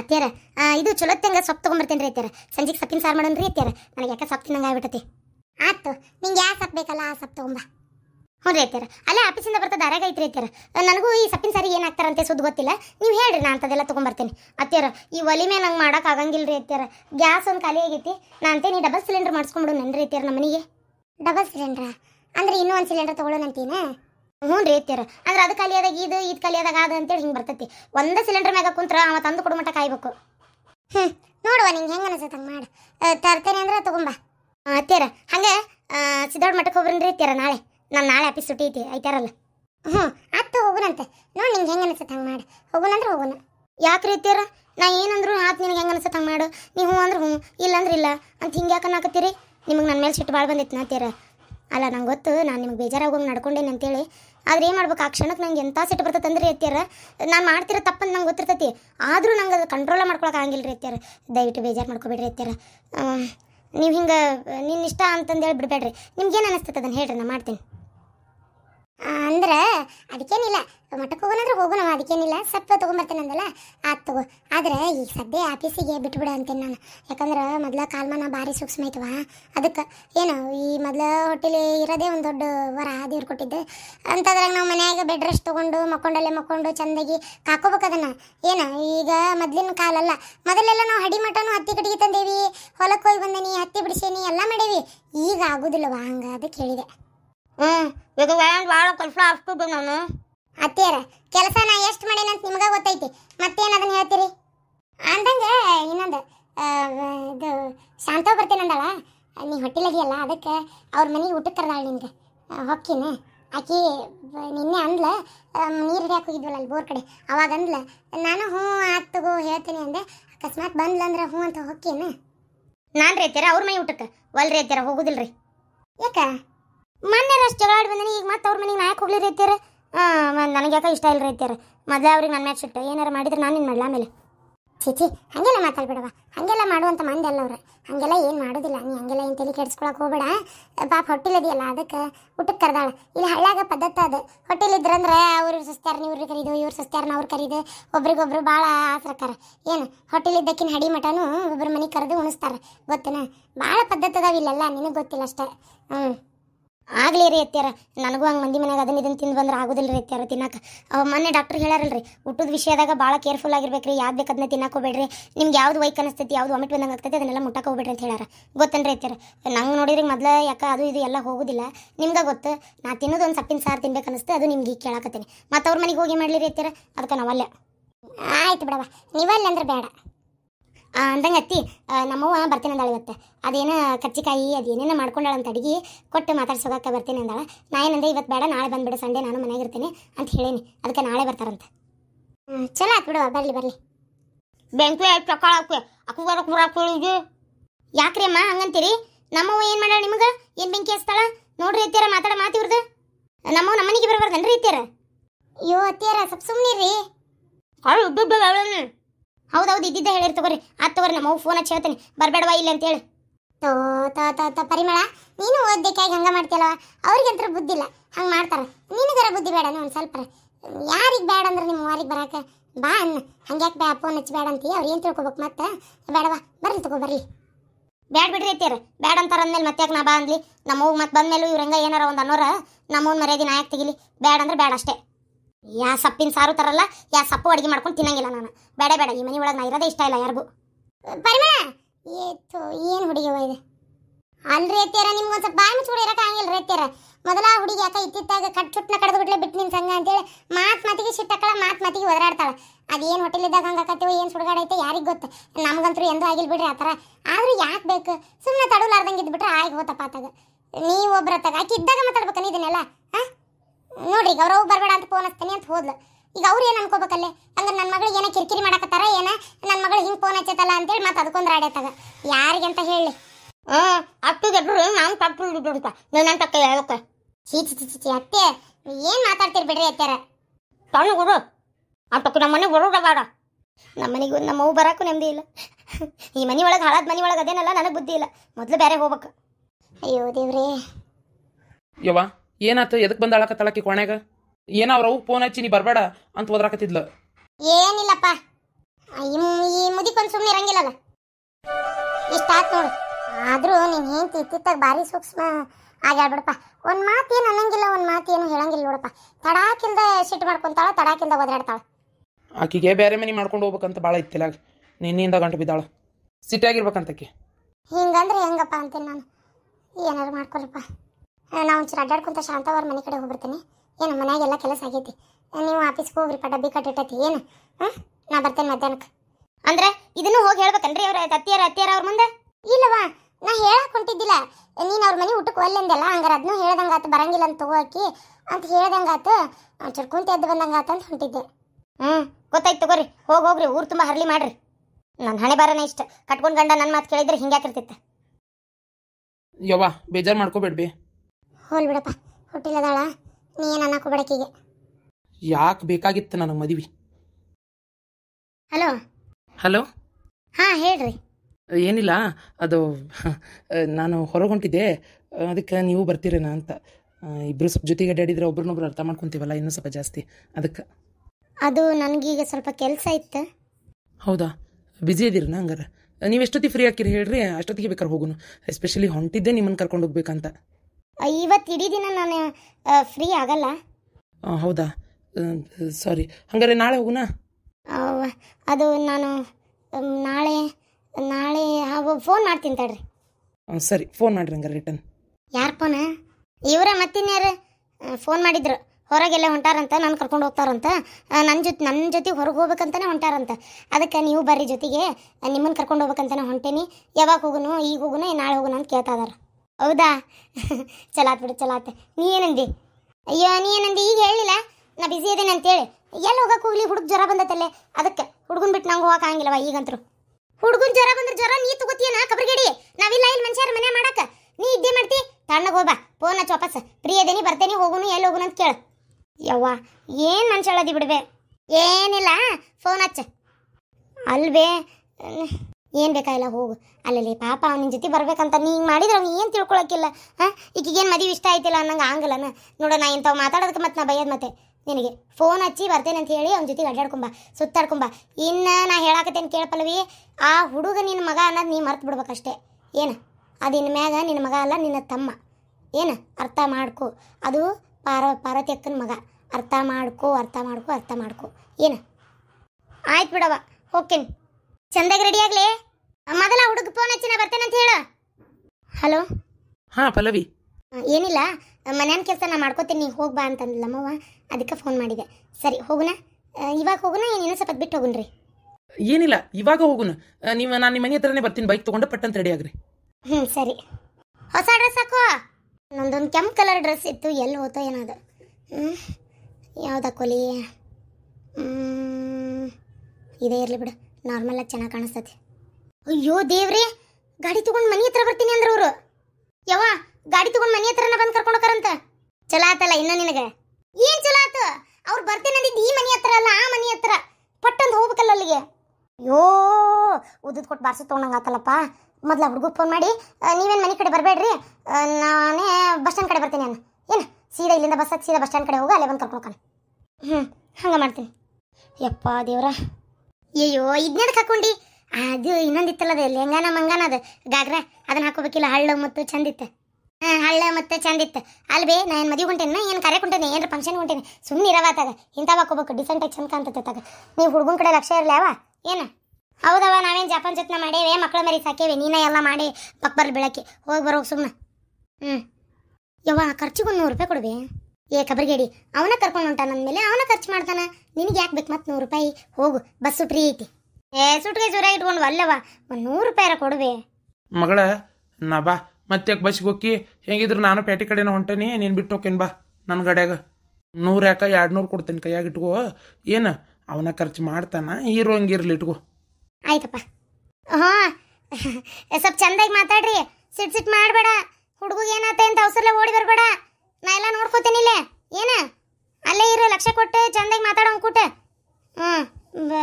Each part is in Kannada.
ಅತ್ತಿಯಾರ ಇದು ಚಲೋತ್ತಂಗೆ ಸೊಪ್ಪು ತೊಗೊಂಬರ್ತೇನೆ ರೀ ಅತ್ಯಾರ ಸಂಜೆಗೆ ಸೊಪ್ಪಿನ ಸಾರು ಮಾಡೋಣ ರೀ ಅತ್ಯಾರ ನನಗೆ ಯಾಕೆ ಸೊಪ್ಪು ತಿನ್ನಂಗೆ ಆಗ್ಬಿಟ್ಟತಿ ಆಯ್ತು ನಿಂಗೆ ಯಾವ ಸೊಪ್ಪು ಬೇಕಲ್ಲ ಆ ಸೊಪ್ಪು ತೊಗೊಂಬ ಹ್ಞೂ ರೀ ಅತ್ಯಾರ ಅಲ್ಲೇ ಆಫೀಸಿಂದ ಬರ್ತದೆ ದಾರಾಗ ಐತ್ರಿ ಅತ್ಯಾರ ನನಗೂ ಈ ಸಪ್ಪಿನ ಸಾರಿ ಏನು ಹಾಕ್ತಾರಂತೆ ಸುದ್ದು ಗೊತ್ತಿಲ್ಲ ನೀವು ಹೇಳ್ರಿ ನಾನು ಅಂಥದ್ದೆಲ್ಲ ತೊಗೊಂಬರ್ತೇನೆ ಅತ್ಯಾರ ಈ ಒಲಿ ಮೇಲೆ ನಂಗೆ ಮಾಡೋಕೆ ಆಗಂಗಿಲ್ಲ ರೀ ಅತ್ಯಾರ ಗ್ಯಾಸ್ ಒಂದು ಖಾಲಿ ಆಗೈತಿ ನಾ ನೀ ಡಬಲ್ ಸಿಲಿಂಡರ್ ಮಾಡಿಸ್ಕೊಂಬಿಡು ನನ್ನ ರೀ ಅತ್ಯಾರ ನಮ್ಮ ಮನೆಗೆ ಡಬಲ್ ಸಿಲಿಂಡ್ರಾ ಅಂದರೆ ಇನ್ನೂ ಒಂದು ಸಿಲಿಂಡರ್ ಅಂತೀನಾ ಹ್ಞೂ ರೀ ಇರ್ತೀರ ಅಂದ್ರೆ ಅದು ಕಲಿಯೋದಾಗ ಇದು ಇದು ಕಲಿಯೋದಾಗ ಆದ ಅದು ಅಂತೇಳಿ ಹಿಂಗೆ ಬರ್ತೈತಿ ಒಂದು ಸಿಲಿಂಡರ್ ಮ್ಯಾಗ ಕುಂತ್ರ ಅವ ತಂದು ಕೊಡು ಮಟ್ಟ ಕಾಯ್ಬೇಕು ಹ್ಞೂ ನೋಡುವ ನಿಂಗೆ ಹೆಂಗೆ ಹಂಗೆ ಮಾಡಿ ತರ್ತೇನೆ ಅಂದ್ರೆ ತಗೊಂಬ ಅತ್ಯಾರ ಹಂಗೆ ಸಿದ್ದೋಡ್ ಮಠಕ್ಕೆ ಹೋಗ್ರಿ ಇರ್ತೀರ ನಾಳೆ ನಾನು ನಾಳೆ ಆಫೀಸ್ ಸುಟ್ಟಿ ಐತಿ ಐತಾರಲ್ಲ ಹ್ಞೂ ಆತು ಹೋಗುನಂತೆ ನೋಡಿ ನಿಂಗೆ ಹೆಂಗೆ ಅನಿಸುತ್ತೆ ಹಂಗೆ ಮಾಡಿ ಹೋಗುನಂದ್ರೆ ಹೋಗುನ ಯಾಕೆ ರೀತಿಯರ ನಾ ಏನಂದ್ರು ಆತು ನಿನಗೆ ಹೆಂಗೆ ಅನಿಸುತ್ತೆ ಹಂಗೆ ಮಾಡು ನೀವು ಹ್ಞೂ ಅಂದ್ರೆ ಹ್ಞೂ ಇಲ್ಲ ಅಂದ್ರೆ ಇಲ್ಲ ಅಂತ ಹಿಂಗೆ ಯಾಕೆ ಅನ್ನಕತ್ತೀರಿ ನಿಮಗೆ ನನ್ನ ಮೇಲೆ ಸಿಟ್ಟು ಭಾಳ ಬಂದಿತ್ತು ನಾತೀರ ಅಲ್ಲ ನಂಗೆ ಗೊತ್ತು ನಾನು ನಿಮ್ಗೆ ಬೇಜಾರಾಗೋಂಗೆ ನಡ್ಕೊಂಡೇನೆ ಅಂತೇಳಿ ಆದ್ರೆ ಏನು ಮಾಡ್ಬೇಕು ಆ ಕ್ಷಣಕ್ಕೆ ನಂಗೆ ಎಂಥ ಸಿಟ್ಟು ಬರ್ತದೆ ಅಂದ್ರೆ ಎತ್ತಿಯಾರ ನಾನು ಮಾಡ್ತಿರೋ ತಪ್ಪಂತ ನಂಗೆ ಗೊತ್ತಿರ್ತೈತಿ ಆದರೂ ನಂಗೆ ಅದು ಕಂಟ್ರೋಲ್ ಮಾಡ್ಕೊಳಕ್ಕೆ ಆಗಿಲ್ಲ ರೀ ಎತ್ತಿಯಾರ ದಯವಿಟ್ಟು ಬೇಜಾರು ಮಾಡ್ಕೊಬೇಡ್ರಿ ಎತ್ತಿಯಾರ ನೀವು ಹಿಂಗೆ ನಿನ್ನ ಇಷ್ಟ ಅಂತಂದೇಳಿ ಬಿಡಬೇಡ್ರಿ ನಿಮ್ಗೇನು ಅನಿಸ್ತದೆ ಅದನ್ನು ಹೇಳ್ರಿ ನಾನು ಮಾಡ್ತೀನಿ ಅಂದ್ರೆ ಅದಕ್ಕೇನಿಲ್ಲ ಮಠಕ್ಕೆ ಹೋಗೋಣಾದ್ರೆ ಹೋಗೋಣ ಅದಕ್ಕೇನಿಲ್ಲ ಸೊಪ್ಪು ತೊಗೊಂಬರ್ತೇನೆ ಅಂದಲ್ಲ ಆ ತಗೋ ಆದರೆ ಈಗ ಸದ್ಯ ಆಫೀಸಿಗೆ ಬಿಟ್ಬಿಡ ಅಂತೀನಿ ನಾನು ಯಾಕಂದ್ರೆ ಮೊದಲ ಕಾಲ್ಮಾನ ಭಾರಿ ಸೂಕ್ಷ್ಮ ಐತವ ಅದಕ್ಕೆ ಏನು ಈ ಮೊದಲ ಹೋಟೆಲ್ ಇರೋದೇ ಒಂದು ದೊಡ್ಡ ವರ ದೇವ್ರು ಕೊಟ್ಟಿದ್ದೆ ಅಂತದ್ರಾಗ ನಾವು ಮನೆಯಾಗ ಬೆಡ್ ರೆಸ್ಟ್ ತೊಗೊಂಡು ಮಕ್ಕೊಂಡಲ್ಲೇ ಮಕ್ಕೊಂಡು ಚೆಂದಾಗಿ ಕಾಕೋಬೇಕು ಅದನ್ನು ಏನು ಈಗ ಮೊದಲಿನ ಕಾಲಲ್ಲ ಮೊದಲೆಲ್ಲ ನಾವು ಹಡಿ ಮಠನು ಹತ್ತಿ ಕಟ್ಟಿಗೆ ತಂದೇವಿ ಹೊಲಕ್ಕೆ ಹೋಗಿ ಬಂದೇನಿ ಹತ್ತಿ ಬಿಡಿಸೇನಿ ಎಲ್ಲ ಮಾಡೇವಿ ಈಗ ಆಗೋದಿಲ್ಲವಾ ಹಂಗೆ ಅದಕ್ಕೆ ಹೇಳಿದೆ ಹ್ಞೂ ಈಗ ಭಾಳ ಕೆಲಸ ಆಗ್ತದೆ ನಾನು ಅತ್ತಿಯರ ಕೆಲಸ ನಾ ಎಷ್ಟು ಮಾಡೇನಂತ ನಿಮಗೆ ಗೊತ್ತೈತಿ ಮತ್ತೇನು ಅದನ್ನ ಹೇಳ್ತೀರಿ ಅಂದಂಗೆ ಇನ್ನೊಂದು ಇದು ಶಾಂತ ನೀವು ನೀ ಹೊಟ್ಟಿಲಗಿಯಲ್ಲ ಅದಕ್ಕೆ ಅವ್ರ ಮನೆಗೆ ಊಟಕ್ಕೆ ನಾಳೆ ನಿನ್ಗೆ ಹೊಕ್ಕಿನ ಆಕಿ ನಿನ್ನೆ ಅಂದ್ಲ ನೀರು ಹಿಡಿಯಕ್ಕೆ ಹೋಗಿದ್ವಲ್ಲ ಅಲ್ಲಿ ಬೋರ್ ಕಡೆ ಅವಾಗ ಅಂದ್ಲ ನಾನು ಹ್ಞೂ ಆತ್ ಹೇಳ್ತೀನಿ ಅಂದೆ ಅಕಸ್ಮಾತ್ ಬಂದ್ಲಂದ್ರೆ ಹ್ಞೂ ಅಂತ ಹೊಕ್ಕಿನ ನಾನು ರೇತ್ಯಾರ ಅವ್ರ ಮನೆ ಊಟಕ್ಕೆ ಒಲ್ ಹೋಗುದಿಲ್ಲ ರೀ ಯಾಕ ಮೊನ್ನೆ ಅಷ್ಟು ಜಗಳ ಈಗ ಮತ್ತೆ ಅವ್ರ ಮನೆಗೆ ನಾಯಕ್ ಹೋಗ್ಲಿ ರೇತ್ಯಾರ ಹಾಂ ನನಗೆ ಯಾಕೆ ಇಷ್ಟ ಇಲ್ಲ ಇದ್ದಾರೆ ಮೊದಲೇ ಅವ್ರಿಗೆ ನನ್ನ ಮ್ಯಾಚ್ ಇಟ್ಟು ಏನಾರು ಮಾಡಿದ್ರೆ ನಾನು ಏನು ಮಾಡಲ ಆಮೇಲೆ ಚೀಚಿ ಹಾಗೆಲ್ಲ ಮಾತಾಡ್ಬಿಡವ ಹಾಗೆಲ್ಲ ಮಾಡುವಂಥ ಮಂದಿ ಅಲ್ಲ ಅವ್ರು ಹಾಗೆಲ್ಲ ಏನು ಮಾಡೋದಿಲ್ಲ ನೀ ಹಾಗೆಲ್ಲ ಏನು ತಲೆ ಕೆಡ್ಸ್ಕೊಳಕ್ಕೆ ಹೋಗ್ಬೇಡ ಪಾಪ ಇದೆಯಲ್ಲ ಅದಕ್ಕೆ ಊಟಕ್ಕೆ ಕರೆದಾಳ ಇಲ್ಲಿ ಹಳ್ಳಾಗ ಪದ್ಧತಿ ಅದು ಹೊಟ್ಟಿಲಿದ್ರಂದ್ರೆ ಅವ್ರ ಸಸ್ತಾರ ಇವ್ರಿಗೆ ಕರೀದು ಇವ್ರು ಸಸ್ತಾರನ್ನ ಅವ್ರು ಕರೀದು ಒಬ್ರಿಗೊಬ್ರು ಭಾಳ ಆಸರಕಾರ ಏನು ಹೊಟ್ಟಿಲಿದ್ದಕ್ಕಿನ ಹಡಿ ಮಠನೂ ಒಬ್ರು ಮನೆ ಕರೆದು ಉಣಿಸ್ತಾರೆ ಗೊತ್ತೇನ ಭಾಳ ಪದ್ಧತಿ ಅದಾವ ಇಲ್ಲೆಲ್ಲ ನಿನಗೆ ಗೊತ್ತಿಲ್ಲ ಅಷ್ಟೇ ಹ್ಞೂ ಆಗಲಿ ರೀ ಎತ್ತ್ಯಾರ ನನಗೂ ಹಂಗೆ ಮಂದಿ ಮನೆಯಾಗ ಅದನ್ನ ಇದನ್ನು ತಿಂದು ಬಂದ್ರೆ ಆಗೋದಿಲ್ಲ ರೀ ಎತ್ತ್ಯಾರ ತಿನ್ನಕ್ಕೆ ಮೊನ್ನೆ ಡಾಕ್ಟ್ರ್ ಹೇಳಾರಲ್ರಿ ಊಟದ ವಿಷಯದಾಗ ಭಾಳ ಕೇರ್ಫುಲ್ ಆಗಿರ್ಬೇಕು ರೀ ಯಾವ್ದು ಬೇಕು ಅದನ್ನ ತಿನ್ನಕ್ಕೆ ಹೋಗ್ಬೇಡ್ರಿ ನಿಮ್ಗೆ ಯಾವ್ದು ವೈಕ್ ಅನಿಸ್ತೈತಿ ಯಾವ್ದು ವಾಮಿಟ್ ಬಂದಂಗೆ ಅದನ್ನೆಲ್ಲ ಮುಟ್ಟಕ್ಕೆ ಹೋಗ್ಬೇಡ್ರಿ ಅಂತ ಹೇಳ್ಯಾರ ರೀ ಎತ್ತ್ಯಾರ ನಂಗೆ ನೋಡಿದ್ರೆ ಮೊದಲ ಯಾಕೆ ಅದು ಇದು ಎಲ್ಲ ಹೋಗೋದಿಲ್ಲ ನಿಮ್ಗೆ ಗೊತ್ತು ನಾ ತಿನ್ನೋದು ಒಂದು ಸಪ್ಪಿನ ಸಾರು ತಿನ್ಬೇಕು ಅನಿಸ್ತು ಅದು ನಿಮ್ಗೆ ಈಗ ಕೇಳಾಕತ್ತೀನಿ ಮತ್ತು ಅವ್ರ ಮನೆಗೆ ಹೋಗಿ ಮಾಡಲಿ ರೀ ಎತ್ತ್ಯಾರ ಅದಕ್ಕೆ ನಾವಲ್ಲೇ ಆಯ್ತು ಬಿಡವ ನೀವಲ್ಲ ಅಂದ್ರೆ ಬೇಡ ಅಂದಂಗೆ ಅತ್ತಿ ನಮ್ಮವ್ವ ಬರ್ತೀನಿ ಅಂದಾಳೆ ಇವತ್ತು ಅದೇನೋ ಕಚ್ಚಿಕಾಯಿ ಅದೇನೇನೋ ಅಂತ ಅಡುಗೆ ಕೊಟ್ಟು ಮಾತಾಡ್ಸೋಗಕ್ಕೆ ಬರ್ತೀನಿ ಅಂದಳ ನಾ ಏನಂದೆ ಇವತ್ತು ಬೇಡ ನಾಳೆ ಬಂದುಬಿಡು ಸಂಡೇ ನಾನು ಮನೆಗೆ ಇರ್ತೀನಿ ಅಂತ ಹೇಳೀನಿ ಅದಕ್ಕೆ ನಾಳೆ ಬರ್ತಾರಂತ ಚಲೋ ಆಯ್ತು ಬಿಡುವ ಬರಲಿ ಬರಲಿ ಬೆಂಕಿ ಚಕ್ಕಾಳಕ್ಕೆ ಅಕ್ಕಗಾರ ಕೂರಾಕೊಳ್ಳಿಗೆ ಯಾಕ್ರಿ ಅಮ್ಮ ಹಂಗಂತೀರಿ ನಮ್ಮವ್ವ ಏನು ಮಾಡಾಳ ನಿಮಗೆ ಏನು ಬೆಂಕಿ ಹಚ್ತಾಳ ನೋಡ್ರಿ ಇತ್ತೀರ ಮಾತಾಡ ಮಾತಿವ್ರದ್ದು ನಮ್ಮವ್ ನಮ್ಮನಿಗೆ ಬರ್ಬಾರ್ದನ್ರಿ ಇತ್ತೀರ ಅಯ್ಯೋ ಅತ್ತೀರ ಸ್ವಲ್ಪ ಸುಮ್ಮನೆ ರೀ ಹಾಳು ಉಡ್ಡು ಹೌದೌದು ಇದ್ದಿದ್ದ ಹೇಳಿರಿ ತಗೋರಿ ಆತ್ ತಗೋರಿ ನಮ್ಮ ಫೋನ್ ಹಚ್ಚಿ ಹೇಳ್ತೀನಿ ಬರಬೇಡವಾ ಇಲ್ಲ ಅಂತೇಳಿ ತೋ ತೋ ತೋ ತೋ ಪರಿಮಳ ನೀನು ಓದ್ದಕ್ಕಾಗಿ ಹಂಗೆ ಮಾಡ್ತೀಯಲ್ವ ಅವ್ರಿಗಂತರ ಬುದ್ಧಿ ಇಲ್ಲ ಹಂಗೆ ಮಾಡ್ತಾರೆ ನಿನಗರ ಬುದ್ಧಿ ಬೇಡ ಒಂದು ಸ್ವಲ್ಪ ಯಾರಿಗೆ ಬೇಡ ಅಂದ್ರೆ ನಿಮ್ಮ ವಾರಿಗೆ ಬರಾಕ ಬಾ ಅನ್ನ ಹಂಗ್ಯಾಕೆ ಬೇ ಫೋನ್ ಹಚ್ಚಿ ಬೇಡ ಅಂತೀವಿ ಅವ್ರು ಏನು ತಿಳ್ಕೊಬೇಕು ಮತ್ತೆ ಬೇಡವಾ ಬರ್ರಿ ತಗೋ ಬರ್ರಿ ಬೇಡ ಬಿಡ್ರಿ ಐತಿರ ಬೇಡ ಅಂತಾರ ಅಂದ್ಮೇಲೆ ಮತ್ತೆ ಯಾಕೆ ನಾ ಬಾ ಅಂದ್ಲಿ ನಮ್ಮ ಮತ್ತೆ ಇವ್ರು ಇವ್ರಂಗ ಏನಾರ ಒಂದು ಅನ್ನೋರ ನಮ್ಮವ್ನ ಮರ್ಯಾದಿ ನಾ ಯಾಕೆ ತೆಗಿಲಿ ಬ್ಯಾಡ ಅಂದ್ರೆ ಬೇಡ ಅಷ್ಟೇ ಯಾ ಸಪ್ಪಿನ ಸಾರು ತರಲ್ಲ ಯಾ ಸಪ್ಪು ಅಡುಗೆ ಮಾಡ್ಕೊಂಡು ತಿನ್ನಂಗಿಲ್ಲ ನಾನು ಬೇಡ ಬೇಡ ಈ ಮನೆ ಒಳಗೆ ನಾ ಇರೋದೇ ಇಷ್ಟ ಇಲ್ಲ ಯಾರಿಗೂ ಪರಿಮಳ ಏತು ಏನು ಹುಡುಗಿವ ಇದು ಅಲ್ರಿ ಎತ್ತೀರ ನಿಮ್ಗೆ ಒಂದು ಸ್ವಲ್ಪ ಬಾಯಿ ಮುಚ್ಚಿಬಿಡಿ ಇರೋಕ್ಕಾಗಿಲ್ಲ ಆಗಂಗಿಲ್ಲ ಮೊದಲ ಹುಡುಗಿ ಯಾಕೆ ಇತ್ತಿತ್ತಾಗ ಕಟ್ ಚುಟ್ನ ಕಡ್ದು ಬಿಟ್ಲೆ ಬಿಟ್ಟು ನಿನ್ನ ಸಂಘ ಅಂತೇಳಿ ಮಾತು ಮಾತಿಗೆ ಶಿಟ್ಟಕ್ಕಳ ಮಾತು ಮಾತಿಗೆ ಒದರಾಡ್ತಾಳೆ ಅದೇನು ಹೋಟೆಲ್ ಹಂಗೆ ಆಕತ್ತೀವಿ ಏನು ಸುಡುಗಾಡೈತೆ ಯಾರಿಗೆ ಗೊತ್ತು ನಮಗಂತೂ ಎಂದೂ ಆಗಿಲ್ಲ ಬಿಡ್ರಿ ಆ ಥರ ಆದರೂ ಯಾಕೆ ಬೇಕು ಸುಮ್ಮನೆ ತಡಲಾರ್ದಂಗೆ ಇದ್ಬಿಟ್ರೆ ಆಗಿ ಹೋತಪ್ಪ ಆತಾಗ ನೀವು ಒಬ್ಬರ ಆಕೆ ಇದ್ದಾಗ ಮಾತಾಡ್ಬೇಕನ್ನ ಇದನ್ನೆಲ್ಲ ಹಾಂ ನೋಡ್ರಿ ಗೌರವ್ ಬರಬೇಡ ಅಂತ ಫೋನ್ ಹಚ್ತೇನೆ ಅಂತ ಹೋದ್ಲು ಈಗ ಅವ್ರು ಏನು ಅನ್ಕೋಬೇಕಲ್ಲೇ ಅಂದ್ರೆ ನನ್ನ ಮಗಳಿಗೆ ಏನೋ ಕಿರಿಕಿರಿ ಮಾಡಕತ್ತಾರ ಏನ ನನ್ನ ಮಗಳು ಹಿಂಗೆ ಫೋನ್ ಹಚ್ಚತ್ತಲ್ಲ ಅಂತೇಳಿ ಮತ್ತೆ ಅದಕ್ಕೊಂದು ರಾಡ್ಯತ್ತಾಗ ಯಾರಿಗೆ ಅಂತ ಹೇಳಿ ಹ್ಞೂ ಅತ್ತಿಗೆಬ್ರು ನಾನು ತಪ್ಪು ಬಿಡ್ಬಿಡ್ತ ನೀನಂತ ಕೈ ಹೇಳಕ್ಕೆ ಚೀಚಿ ಚೀಚಿ ಚಿ ಅತ್ತೆ ಏನು ಮಾತಾಡ್ತೀರಿ ಬಿಡ್ರಿ ಅತ್ತಾರ ತಣ್ಣು ಗುರು ಅಂತಕ್ಕೆ ನಮ್ಮ ಮನೆಗೆ ಬರೋದ ಬೇಡ ನಮ್ಮ ಮನೆಗೂ ನಮ್ಮ ಅವು ಬರೋಕ್ಕೂ ನೆಮ್ಮದಿ ಇಲ್ಲ ಈ ಮನೆ ಒಳಗೆ ಹಾಳಾದ ಮನೆ ಒಳಗೆ ಅದೇನಲ್ಲ ನನಗೆ ಬುದ್ಧಿ ಇಲ್ಲ ಮೊದಲು ಬೇರೆ ಹೋಗ್ಬೇಕು ಅಯ್ಯೋ ದೇವ್ರಿ ಯವ್ವ ಏನಾತ ಎದಕ್ಕೆ ಬಂದಾಳಕ ತಳಕಿ ಕೊನೆಗ ಏನ ಅವ್ರವು ಫೋನ್ ಹಚ್ಚಿ ನೀ ಬರಬೇಡ ಅಂತ ಓದ್ರಾಕತ್ತಿದ್ಲ ಏನಿಲ್ಲಪ್ಪ ಈ ಮುದಿಕೊಂದು ಸುಮ್ಮನೆ ಇರಂಗಿಲ್ಲ ಇಷ್ಟ ಆತ್ ನೋಡು ಆದ್ರೂ ನೀನು ಹೆಂಡತಿ ಇತ್ತಿತ್ತಾಗ ಭಾರಿ ಸೂಕ್ಷ್ಮ ಆಗ್ಯಾಡ್ಬಿಡಪ್ಪ ಒಂದು ಮಾತೇನು ಅನ್ನಂಗಿಲ್ಲ ಮಾತು ಏನು ಹೇಳಂಗಿಲ್ಲ ನೋಡಪ್ಪ ತಡಾಕಿಲ್ದ ಸಿಟ್ಟು ಮಾಡ್ಕೊತಾಳ ತಡಾಕಿಲ್ದ ಒದರಾಡ್ತಾಳ ಆಕಿಗೆ ಬೇರೆ ಮನೆ ಮಾಡ್ಕೊಂಡು ಹೋಗ್ಬೇಕಂತ ಭಾಳ ಇತ್ತಿಲ್ಲ ನಿನ್ನಿಂದ ಗಂಟು ಬಿದ್ದಾಳ ಸಿಟ್ಟಾಗಿರ್ಬೇಕಂತಕ್ಕೆ ಹಿಂಗಂದ್ರೆ ಹೆಂಗಪ್ಪ ಅಂತೀನಿ ನಾನು ಏನಾರು ಮಾಡ್ಕೊಳಪ್ಪ ನಾವು ಒಂಚೂರು ಅಡ್ಡಾಡ್ಕೊಂತ ಶಾಂತವ್ರ ಮನೆ ಕಡೆ ಹೋಗ್ಬಿಡ್ತೀನಿ ಏನು ಮನೆಯಾಗೆಲ್ಲ ಕೆಲಸ ಆಗೈತಿ ನೀವು ಆಫೀಸ್ಗೆ ಹೋಗ್ರಿಪ್ಪ ಡಬ್ಬಿ ಕಟ್ಟಿಟ್ಟೈತಿ ಏನು ಹಾಂ ನಾ ಬರ್ತೇನೆ ಮಧ್ಯಾಹ್ನಕ್ಕೆ ಅಂದರೆ ಇದನ್ನು ಹೋಗಿ ಹೇಳ್ಬೇಕನ್ರಿ ಅವ್ರ ಅತ್ತಿಯರ ಅತ್ತಿಯರ ಅವ್ರ ಮುಂದೆ ಇಲ್ಲವಾ ನಾ ಹೇಳಕ್ ಹೊಂಟಿದ್ದಿಲ್ಲ ನೀನು ಅವ್ರ ಮನೆ ಊಟಕ್ಕೆ ಒಲ್ಲೆಂದಲ್ಲ ಹಂಗಾರೆ ಹೇಳ್ದಂಗೆ ಹೇಳ್ದಂಗಾತು ಬರಂಗಿಲ್ಲ ಅಂತ ತಗೋಕಿ ಅಂತ ಹೇಳ್ದಂಗಾತು ಒಂಚೂರು ಕುಂತ ಎದ್ದು ಬಂದಂಗಾತು ಅಂತ ಹೊಂಟಿದ್ದೆ ಹ್ಞೂ ಗೊತ್ತಾಯ್ತು ತಗೋರಿ ಹೋಗಿ ಹೋಗ್ರಿ ಊರು ತುಂಬ ಹರಳಿ ಮಾಡ್ರಿ ನನ್ನ ಹಣೆ ಬಾರನೆ ಇಷ್ಟ ಕಟ್ಕೊಂಡು ಗಂಡ ನನ್ನ ಮಾತು ಕೇಳಿದ್ರೆ ಹಿಂಗ್ಯಾಕಿರ್ತಿತ್ತು ಯವ್ವ ಬೇಜಾರು ಮಾಡ್ಕೋಬೇಡ್ಬಿ ಹೋಲ್ ಬಿಡಪ್ಪ ಹುಟ್ಟಿಲ್ಲದಾಳ ನೀ ಏನು ಯಾಕೆ ಬೇಕಾಗಿತ್ತು ನನಗೆ ಮದುವೆ ಹಲೋ ಹಲೋ ಹಾಂ ಹೇಳ್ರಿ ಏನಿಲ್ಲ ಅದು ನಾನು ಹೊಂಟಿದ್ದೆ ಅದಕ್ಕೆ ನೀವು ಬರ್ತೀರೇನಾ ಅಂತ ಇಬ್ಬರು ಸ್ವಲ್ಪ ಜೊತೆಗೆ ಅಡ್ಡಾಡಿದ್ರೆ ಒಬ್ರನ್ನೊಬ್ರು ಅರ್ಥ ಮಾಡ್ಕೊಂತೀವಲ್ಲ ಇನ್ನೂ ಸ್ವಲ್ಪ ಜಾಸ್ತಿ ಅದಕ್ಕೆ ಅದು ನನಗೀಗ ಸ್ವಲ್ಪ ಕೆಲಸ ಇತ್ತು ಹೌದಾ ಬ್ಯುಸಿ ನಾ ಹಂಗಾರೆ ನೀವು ಎಷ್ಟೊತ್ತಿಗೆ ಫ್ರೀ ಹಾಕಿರಿ ಹೇಳ್ರಿ ಅಷ್ಟೊತ್ತಿಗೆ ಬೇಕಾದ್ರೆ ಹೋಗೋಣ ಎಸ್ಪೆಷಲಿ ಹೊಂಟಿದ್ದೆ ನಿಮ್ಮನ್ನು ಕರ್ಕೊಂಡು ಹೋಗ್ಬೇಕಂತ ಇವತ್ತು ಇಡೀ ದಿನ ನಾನು ಫ್ರೀ ಆಗಲ್ಲ ಹೌದಾ ಸಾರಿ ಹಂಗಾರೆ ನಾಳೆ ಹೋಗುಣ ಅದು ನಾನು ನಾಳೆ ನಾಳೆ ಫೋನ್ ಮಾಡ್ತೀನಿ ತಡ್ರಿ ಸರಿ ಫೋನ್ ಮಾಡ್ರಿ ಹಂಗಾರೆ ರಿಟರ್ನ್ ಯಾರು ಫೋನ್ ಇವರ ಮತ್ತಿನ್ಯಾರು ಫೋನ್ ಮಾಡಿದ್ರು ಹೊರಗೆಲ್ಲ ಹೊಂಟಾರಂತ ನಾನು ಕರ್ಕೊಂಡು ಹೋಗ್ತಾರಂತ ನನ್ನ ಜೊತೆ ನನ್ನ ಜೊತೆಗೆ ಹೊರಗೆ ಹೋಗ್ಬೇಕಂತಾನೆ ಹೊಂಟಾರಂತ ಅದಕ್ಕೆ ನೀವು ಬರ್ರಿ ಜೊತೆಗೆ ನಿಮ್ಮನ್ನು ಕರ್ಕೊಂಡು ಹೋಗ್ಬೇಕಂತಾನೆ ಹೊಂಟೇನಿ ಯಾವಾಗ ಹೋಗುನು ಈಗ ಹೋಗುನು ನಾಳೆ ಹೋಗುನು ಅಂತ ಕೇಳ್ತಾ ಇದಾರೆ ಹೌದಾ ಚಲಾತ್ ಬಿಡು ಚಲೋ ನೀ ಏನಂದಿ ಅಯ್ಯೋ ನೀ ಏನಂದಿ ಈಗ ಹೇಳಿಲ್ಲ ನಾ ಬಿಸಿ ಇದ್ದೇನೆ ಅಂತೇಳಿ ಎಲ್ಲಿ ಹೋಗಕ್ಕೆ ಹೋಗ್ಲಿ ಹುಡುಗ ಜ್ವರ ಬಂದತ್ತಲ್ಲೇ ಅದಕ್ಕೆ ಹುಡುಗನ್ ಬಿಟ್ಟು ನಂಗೆ ಹೋಗಕ್ಕೆ ಆಗಂಗಿಲ್ಲವ ಈಗಂತರು ಹುಡುಗನ್ ಜ್ವರ ಬಂದ್ರೆ ಜ್ವರ ನೀ ತಗೋತೀಯನ ಕಬ್ರಗಿಡಿ ನಾವಿಲ್ಲ ಇಲ್ಲಿ ಮನುಷ್ಯರ ಮನೆ ಮಾಡಕ್ಕೆ ನೀ ಇದ್ದೇ ಮಾಡ್ತಿ ತಣ್ಣಗೆ ಹೋಗ್ಬಾ ಫೋನ್ ಹಚ್ಚು ವಾಪಸ್ ಫ್ರೀ ಅದೇನಿ ಬರ್ತೇನೆ ಹೋಗುನು ಎಲ್ಲಿ ಹೋಗುನು ಅಂತ ಕೇಳು ಯವ್ವ ಏನು ಮನುಷ್ಯಳದಿ ಬಿಡ್ಬೆ ಏನಿಲ್ಲ ಫೋನ್ ಹಚ್ಚ ಅಲ್ವೇ ಏನು ಬೇಕಾಗಿಲ್ಲ ಹೋಗು ಅಲ್ಲಲ್ಲಿ ಪಾಪ ಅವನ ಜೊತೆ ಬರಬೇಕಂತ ನೀ ಹಿಂಗೆ ಮಾಡಿದ್ರೆ ಅವ್ನು ಏನು ತಿಳ್ಕೊಳಕ್ಕಿಲ್ಲ ಹಾಂ ಈಗೇನು ಮದುವೆ ಇಷ್ಟ ಆಯ್ತಿಲ್ಲ ಅನ್ನಂಗೆ ಆಗಲ್ಲನ ನೋಡ ನಾ ಇಂಥವು ಮಾತಾಡೋದಕ್ಕೆ ಮತ್ತೆ ನಾ ಬೈಯೋದು ಮತ್ತೆ ನಿನಗೆ ಫೋನ್ ಹಚ್ಚಿ ಬರ್ತೇನೆ ಅಂತ ಹೇಳಿ ಅವ್ನ ಜೊತೆಗೆ ಅಡ್ಡಾಡ್ಕೊಂಬ ಸುತ್ತಾಡ್ಕೊಂಬ ಇನ್ನು ನಾ ಹೇಳಾಕತ್ತೇನು ಕೇಳಪಲ್ವಿ ಆ ಹುಡುಗ ನಿನ್ನ ಮಗ ಅನ್ನೋದು ನೀ ಮರ್ತು ಬಿಡ್ಬೇಕಷ್ಟೇ ಏನು ಅದಿನ ಮ್ಯಾಗ ನಿನ್ನ ಮಗ ಅಲ್ಲ ನಿನ್ನ ತಮ್ಮ ಏನು ಅರ್ಥ ಮಾಡ್ಕೊ ಅದು ಪಾರ ಪಾರ್ವತಿ ಅಕ್ಕನ ಮಗ ಅರ್ಥ ಮಾಡ್ಕೊ ಅರ್ಥ ಮಾಡ್ಕೊ ಅರ್ಥ ಮಾಡ್ಕೊ ಏನು ಆಯ್ತು ಬಿಡವ ಓಕೆ ಚಂದಾಗ ರೆಡಿ ಆಗ್ಲಿ ಮೊದಲ ಹುಡುಗ ಫೋನ್ ಹಚ್ಚಿ ನಾ ಅಂತ ಹೇಳು ಹಲೋ ಹಾ ಪಲ್ಲವಿ ಏನಿಲ್ಲ ಮನ್ಯಾನ ಕೆಲಸ ನಾ ಮಾಡ್ಕೋತೀನಿ ಬಾ ಅಂತಂದ್ಲಮ್ಮವ್ವ ಅದಕ್ಕೆ ಫೋನ್ ಮಾಡಿದೆ ಸರಿ ಹೋಗುಣ ಇವಾಗ ಹೋಗುಣ ಏನೇನು ಸ್ವಲ್ಪ ಬಿಟ್ಟು ಹೋಗುಣ್ರಿ ಏನಿಲ್ಲ ಇವಾಗ ಹೋಗುಣ ನೀವು ನಾನು ನಿಮ್ಮ ಮನೆ ಹತ್ರನೇ ಬರ್ತೀನಿ ಬೈಕ್ ತೊಗೊಂಡು ಪಟ್ಟಂತ ರೆಡಿ ಆಗ್ರಿ ಹ್ಞೂ ಸರಿ ಹೊಸ ಡ್ರೆಸ್ ಹಾಕೋ ನಂದೊಂದು ಕೆಂಪು ಕಲರ್ ಡ್ರೆಸ್ ಇತ್ತು ಎಲ್ಲಿ ಹೋತೋ ಏನದು ಹ್ಞೂ ಯಾವ್ದು ಹಾಕೋಲಿ ಇದೇ ಇರಲಿ ಬಿಡು ನಾರ್ಮಲ್ ನಾರ್ಮಲಾಗಿ ಚೆನ್ನಾಗಿ ಕಾಣಿಸ್ತತಿ ಅಯ್ಯೋ ದೇವ್ರಿ ಗಾಡಿ ತಗೊಂಡು ಮನೆ ಹತ್ರ ಬರ್ತೀನಿ ಅಂದ್ರೆ ಅವರು ಯವ್ವ ಗಾಡಿ ತಗೊಂಡು ಮನೆ ಹತ್ರನ ಬಂದು ಕರ್ಕೊಂಡೋಕರಂತ ಚಲೋ ಆತಲ್ಲ ಇನ್ನೂ ನಿನಗೆ ಏನು ಚಲೋ ಆತ ಅವ್ರು ಬರ್ತೀನಿ ಅಂದಿದ್ದು ಈ ಮನೆ ಹತ್ರ ಅಲ್ಲ ಆ ಮನೆ ಹತ್ರ ಪಟ್ಟಂದು ಹೋಗ್ಬೇಕಲ್ಲ ಅಲ್ಲಿಗೆ ಅಯ್ಯೋ ಉದ್ದುದ್ ಕೊಟ್ಟು ಬಾರ್ಸು ತೊಗೊಂಡಂಗೆ ಆತಲ್ಲಪ್ಪ ಮೊದ್ಲು ಹುಡುಗಕ್ಕೆ ಫೋನ್ ಮಾಡಿ ನೀವೇನು ಮನೆ ಕಡೆ ಬರಬೇಡ್ರಿ ನಾನೇ ಬಸ್ ಸ್ಟ್ಯಾಂಡ್ ಕಡೆ ಬರ್ತೀನಿ ನಾನು ಏನು ಸೀದಾ ಇಲ್ಲಿಂದ ಬಸ್ ಹಾಕಿ ಸೀದಾ ಬಸ್ ಸ್ಟ್ಯಾಂಡ್ ಕಡೆ ಹೋಗು ಅಲ್ಲೇ ಬಂದು ಕರ್ಕೊಂಡು ಹ್ಞೂ ಹಂಗೆ ಮಾಡ್ತೀನಿ ಯಪ್ಪ ದೇವ್ರ ಅಯ್ಯೋ ಇದನ್ನದಕ್ಕೆ ಹಾಕೊಂಡಿ ಅದು ಇನ್ನೊಂದಿತ್ತಲ್ಲ ಅದು ಲೆಂಗಾನ ಮಂಗಾನ ಅದು ಗಾಗ್ರ ಅದನ್ನ ಹಾಕೋಬೇಕಿಲ್ಲ ಹಳ್ಳು ಮತ್ತು ಚಂದಿತ್ತು ಹಾಂ ಹಳ್ಳ ಮತ್ತು ಅಲ್ಲಿ ಅಲ್ವೇ ನಾನು ಮದುವೆ ಹೊಂಟೇನ ಏನು ಕರೆ ಕುಂಟೇನೆ ಏನು ಫಂಕ್ಷನ್ ಹೊಂಟೇನೆ ಸುಮ್ಮನೆ ಇರವಾತಾಗ ಇಂಥವು ಹಾಕೋಬೇಕು ಡಿಸೆಂಟಾಗಿ ಚಂದ ಕಾಣ್ತತೆ ನೀವು ಹುಡುಗನ ಕಡೆ ಲಕ್ಷ ಅವ ಏನು ಹೌದವ ನಾವೇನು ಜಪಾನ್ ಜೊತೆ ಮಾಡೇವೆ ಮಕ್ಕಳ ಮರಿ ಸಾಕೇವೆ ನೀನೇ ಎಲ್ಲ ಮಾಡಿ ಪಕ್ ಬರ್ಲಿ ಬೆಳಕ್ಕೆ ಹೋಗಿ ಬರೋಗಿ ಸುಮ್ಮನೆ ಹ್ಞೂ ಯವ್ವ ಖರ್ಚಿಗೆ ನೂರು ರೂಪಾಯಿ ಕೊಡ್ಬೇ ಏ ಕಬರ್ಗೇಡಿ ಅವನ ಕರ್ಕೊಂಡು ಹೊಂಟಾನ ಮೇಲೆ ಅವನ ಖರ್ಚು ಮಾಡ್ತಾನ ನಿನಗೆ ಯಾಕೆ ಬೇಕು ಮತ್ತೆ ನೂರು ರೂಪಾಯಿ ಹೋಗು ಬಸ್ಸು ಫ್ರೀ ಐತಿ ಏ ಸುಟ್ಗೆ ಜೋರ ಇಟ್ಕೊಂಡು ಅಲ್ಲವ ಒಂದು ನೂರು ರೂಪಾಯಿ ಕೊಡುವೆ ಮಗಳ ನಾ ಬಾ ಮತ್ತೆ ಯಾಕೆ ಬಸ್ಸಿಗೆ ಹೋಗಿ ಹೆಂಗಿದ್ರು ನಾನು ಪೇಟೆ ಕಡೆನ ಹೊಂಟೇನಿ ನೀನು ಬಿಟ್ಟು ಹೋಗ್ತೀನಿ ಬಾ ನನ್ನ ಗಡೆಗೆ ನೂರು ಯಾಕೆ ಎರಡು ನೂರು ಕೊಡ್ತೀನಿ ಕೈಯಾಗ ಇಟ್ಕೋ ಏನು ಅವನ ಖರ್ಚು ಮಾಡ್ತಾನ ಹೀರೋ ಹಂಗಿರ್ಲಿ ಇಟ್ಕೋ ಆಯ್ತಪ್ಪ ಹಾಂ ಸ್ವಲ್ಪ ಚಂದಾಗಿ ಮಾತಾಡ್ರಿ ಸಿಟ್ ಸಿಟ್ ಮಾಡಬೇಡ ಹುಡುಗಗೆ ಏನಾಯ್ತೆ ಅಂತ ಅವಸರಲ್ಲ ಓಡಿ ಬರಬೇಡ ನಾ ಎಲ್ಲ ನೋಡ್ಕೋತೀನಿ ಇಲ್ಲೇ ಏನ ಅಲ್ಲೇ ಇರೋ ಲಕ್ಷ ಕೊಟ್ಟು ಚಂದಾಗಿ ಮಾತಾಡೋ ಕೂಟ ಹ್ಞೂ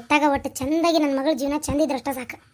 ಎತ್ತಾಗ ಒಟ್ಟು ಚಂದಾಗಿ ನನ್ನ ಮಗಳ ಜೀವನ ಚಂದಿದ್ರಷ್ಟ ಸಾಕು